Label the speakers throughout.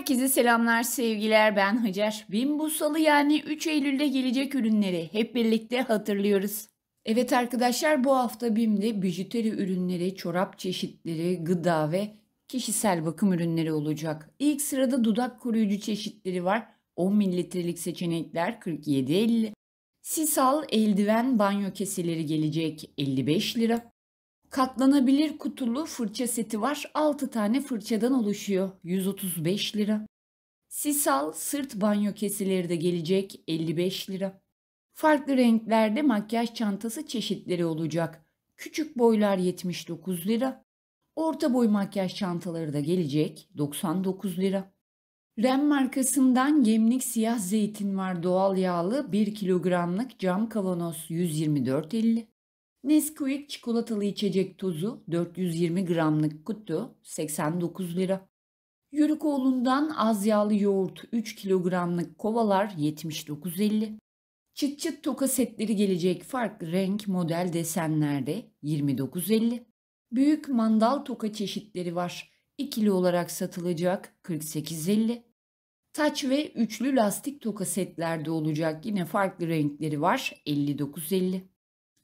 Speaker 1: Herkese selamlar sevgiler ben Hacer. Bin bu salı yani 3 Eylül'de gelecek ürünleri hep birlikte hatırlıyoruz. Evet arkadaşlar bu hafta bimde bijuteri ürünleri, çorap çeşitleri, gıda ve kişisel bakım ürünleri olacak. İlk sırada dudak koruyucu çeşitleri var. 10 mililitrelik seçenekler 47.50. Sisal eldiven banyo keseleri gelecek 55 lira. Katlanabilir kutulu fırça seti var. 6 tane fırçadan oluşuyor. 135 lira. Sisal sırt banyo kesileri de gelecek 55 lira. Farklı renklerde makyaj çantası çeşitleri olacak. Küçük boylar 79 lira. Orta boy makyaj çantaları da gelecek 99 lira. Rem markasından gemlik siyah zeytin var doğal yağlı 1 kilogramlık cam kavanoz 124.50. Nesquik çikolatalı içecek tozu 420 gramlık kutu 89 lira. Yürükoğlundan az yağlı yoğurt 3 kilogramlık kovalar 79.50. Çıt çıt toka setleri gelecek farklı renk model desenlerde 29.50. Büyük mandal toka çeşitleri var. 2 kilo olarak satılacak 48.50. Taç ve üçlü lastik toka setlerde olacak yine farklı renkleri var 59.50.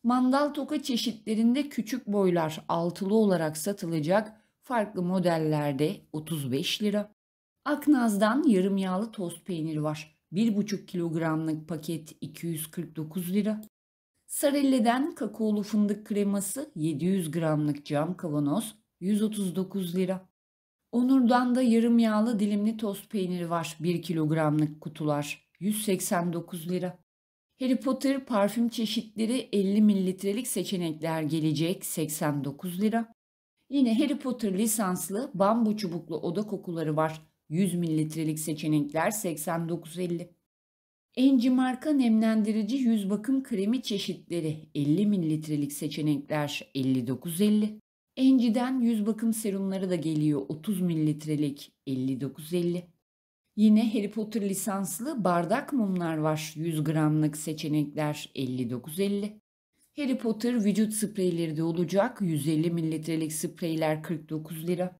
Speaker 1: Mandal toka çeşitlerinde küçük boylar altılı olarak satılacak farklı modellerde 35 lira. Aknaz'dan yarım yağlı tost peyniri var. 1,5 kilogramlık paket 249 lira. Sarelle'den kakaolu fındık kreması 700 gramlık cam kavanoz 139 lira. Onur'dan da yarım yağlı dilimli tost peyniri var 1 kilogramlık kutular 189 lira. Harry Potter parfüm çeşitleri 50 mililitrelik seçenekler gelecek 89 lira. Yine Harry Potter lisanslı bambu çubuklu oda kokuları var 100 mililitrelik seçenekler 89.50. Enci marka nemlendirici yüz bakım kremi çeşitleri 50 mililitrelik seçenekler 59.50. Enci'den yüz bakım serumları da geliyor 30 mililitrelik 59.50. Yine Harry Potter lisanslı bardak mumlar var. 100 gramlık seçenekler 59.50. Harry Potter vücut spreyleri de olacak. 150 mililitrelik spreyler 49 lira.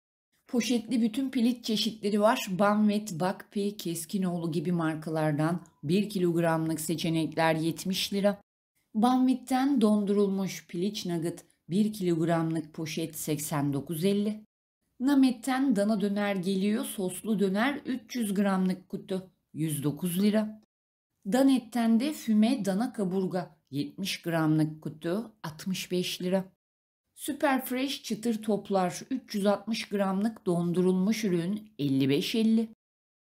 Speaker 1: Poşetli bütün pilit çeşitleri var. Banvet, Bakpi, Keskinoğlu gibi markalardan 1 kilogramlık seçenekler 70 lira. Banvet'ten dondurulmuş piliç nugget 1 kilogramlık poşet 89.50. Namet'ten dana döner geliyor. Soslu döner 300 gramlık kutu 109 lira. Danet'ten de füme dana kaburga 70 gramlık kutu 65 lira. Süper Fresh çıtır toplar 360 gramlık dondurulmuş ürün 55.50.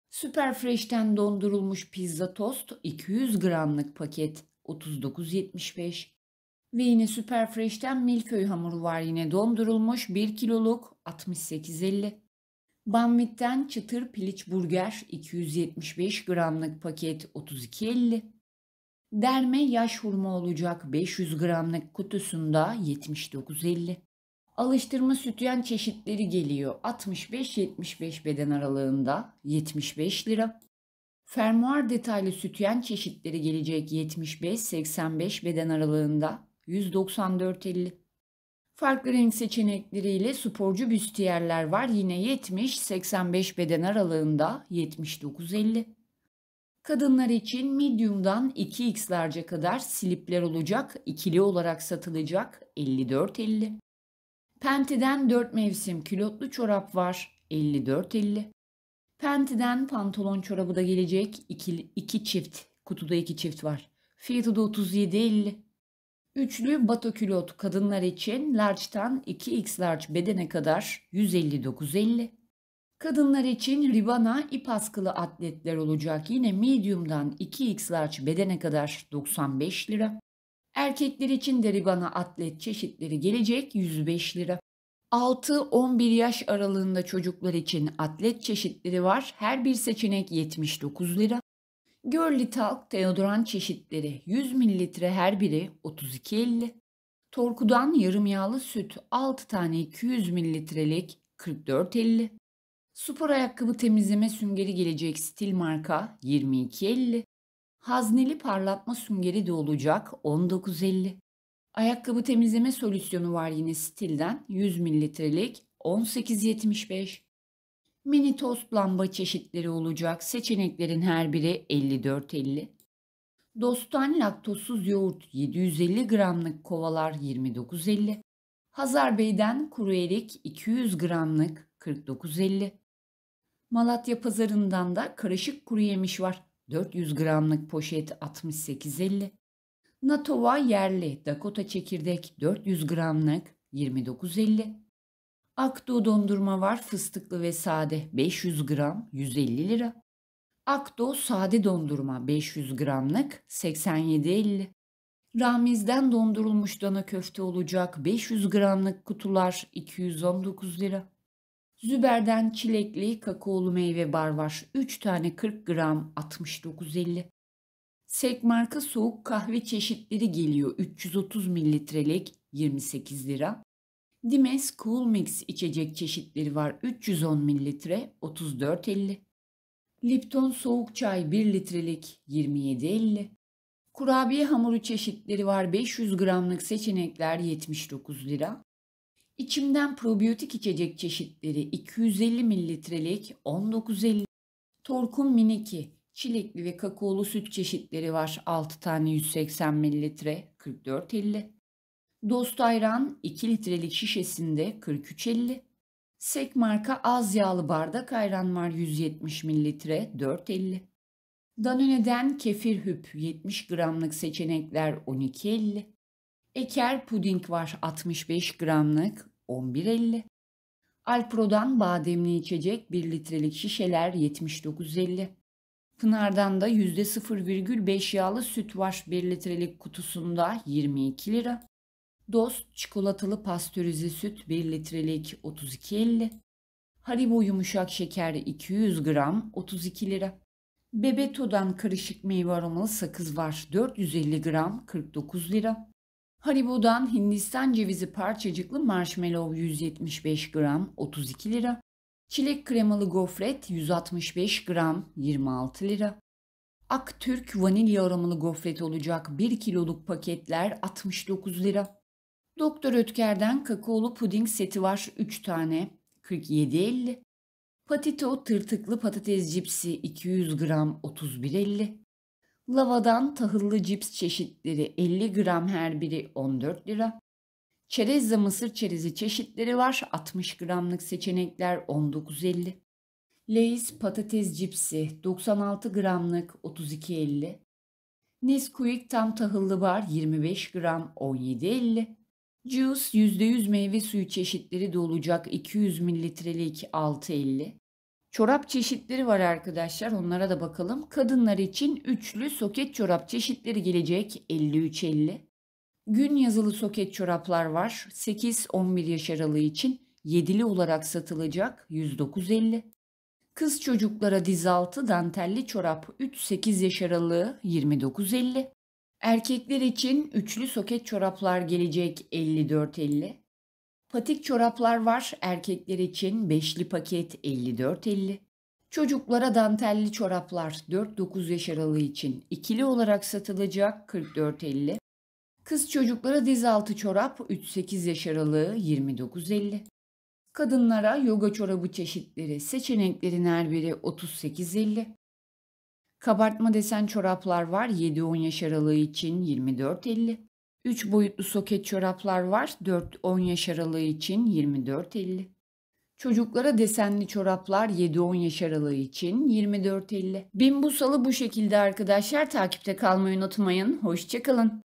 Speaker 1: Süper Fresh'ten dondurulmuş pizza tost 200 gramlık paket 39.75. Ve yine Superfresh'ten milföy hamuru var yine dondurulmuş 1 kiloluk 68.50. Banvit'ten çıtır piliç burger 275 gramlık paket 32.50. Derme yaş hurma olacak 500 gramlık kutusunda 79.50. Alıştırma sütyen çeşitleri geliyor 65-75 beden aralığında 75 lira. Fermuar detaylı sütyen çeşitleri gelecek 75-85 beden aralığında 194.50. Farklı renk seçenekleriyle sporcu büstiyerler var. Yine 70-85 beden aralığında 79.50. Kadınlar için medium'dan 2x'larca kadar slipler olacak, ikili olarak satılacak 54.50. Penti'den 4 mevsim külotlu çorap var 54.50. Penti'den pantolon çorabı da gelecek 2, 2 çift, kutuda 2 çift var. Fiyatı da 37.50. Üçlü batokülot kadınlar için large'tan 2x large bedene kadar 159.50. Kadınlar için ribana ip askılı atletler olacak yine medium'dan 2x large bedene kadar 95 lira. Erkekler için de ribana atlet çeşitleri gelecek 105 lira. 6-11 yaş aralığında çocuklar için atlet çeşitleri var. Her bir seçenek 79 lira. Girly Talk deodorant çeşitleri 100 ml her biri 32.50. Torku'dan yarım yağlı süt 6 tane 200 ml'lik 44.50. Spor ayakkabı temizleme süngeri gelecek stil marka 22.50. Hazneli parlatma süngeri de olacak 19.50. Ayakkabı temizleme solüsyonu var yine stilden 100 ml'lik 18.75. Mini tost lamba çeşitleri olacak. Seçeneklerin her biri 54.50. Dostan laktozsuz yoğurt 750 gramlık kovalar 29.50. Hazar Bey'den kuru erik 200 gramlık 49.50. Malatya pazarından da karışık kuru yemiş var. 400 gramlık poşet 68.50. Natova yerli Dakota çekirdek 400 gramlık 29.50. Akdo dondurma var fıstıklı ve sade 500 gram 150 lira. Akdo sade dondurma 500 gramlık 87.50. Ramiz'den dondurulmuş dana köfte olacak 500 gramlık kutular 219 lira. Züber'den çilekli kakaolu meyve bar var 3 tane 40 gram 69.50. Sek marka soğuk kahve çeşitleri geliyor 330 mililitrelik 28 lira. Dimes Cool Mix içecek çeşitleri var 310 ml 34.50. Lipton soğuk çay 1 litrelik 27.50. Kurabiye hamuru çeşitleri var 500 gramlık seçenekler 79 lira. İçimden probiyotik içecek çeşitleri 250 mililitrelik 19.50. Torkum Miniki çilekli ve kakaolu süt çeşitleri var 6 tane 180 mililitre 44.50. Dost ayran 2 litrelik şişesinde 43.50. Sek marka az yağlı bardak ayran var 170 mililitre 4.50. Danone'den kefir hüp 70 gramlık seçenekler 12.50. Eker puding var 65 gramlık 11.50. Alpro'dan bademli içecek 1 litrelik şişeler 79.50. Pınar'dan da %0,5 yağlı süt var 1 litrelik kutusunda 22 lira. Dost çikolatalı pastörize süt 1 litrelik 32.50. Haribo yumuşak şeker 200 gram 32 lira. Bebeto'dan karışık meyve aromalı sakız var 450 gram 49 lira. Haribo'dan Hindistan cevizi parçacıklı marshmallow 175 gram 32 lira. Çilek kremalı gofret 165 gram 26 lira. Ak Türk vanilya aromalı gofret olacak 1 kiloluk paketler 69 lira. Doktor Ötker'den kakaolu puding seti var 3 tane 47.50. Patito tırtıklı patates cipsi 200 gram 31.50. Lavadan tahıllı cips çeşitleri 50 gram her biri 14 lira. Çerezle mısır çerezi çeşitleri var. 60 gramlık seçenekler 19.50. Lay's patates cipsi 96 gramlık 32.50. Nesquik tam tahıllı var 25 gram 17.50. Juice %100 meyve suyu çeşitleri de olacak 200 mililitrelik 6.50. Çorap çeşitleri var arkadaşlar onlara da bakalım. Kadınlar için üçlü soket çorap çeşitleri gelecek 53.50. Gün yazılı soket çoraplar var 8-11 yaş aralığı için yedili olarak satılacak 109.50. Kız çocuklara dizaltı dantelli çorap 3-8 yaş aralığı 29.50. Erkekler için üçlü soket çoraplar gelecek 54.50. Patik çoraplar var erkekler için beşli paket 54.50. Çocuklara dantelli çoraplar 4-9 yaş aralığı için ikili olarak satılacak 44.50. Kız çocuklara dizaltı çorap 3-8 yaş aralığı 29.50. Kadınlara yoga çorabı çeşitleri seçeneklerin her biri 38.50. Kabartma desen çoraplar var 7-10 yaş aralığı için 24.50. 3 boyutlu soket çoraplar var 4-10 yaş aralığı için 24.50. Çocuklara desenli çoraplar 7-10 yaş aralığı için 24.50. Bin bu salı bu şekilde arkadaşlar. Takipte kalmayı unutmayın. Hoşçakalın.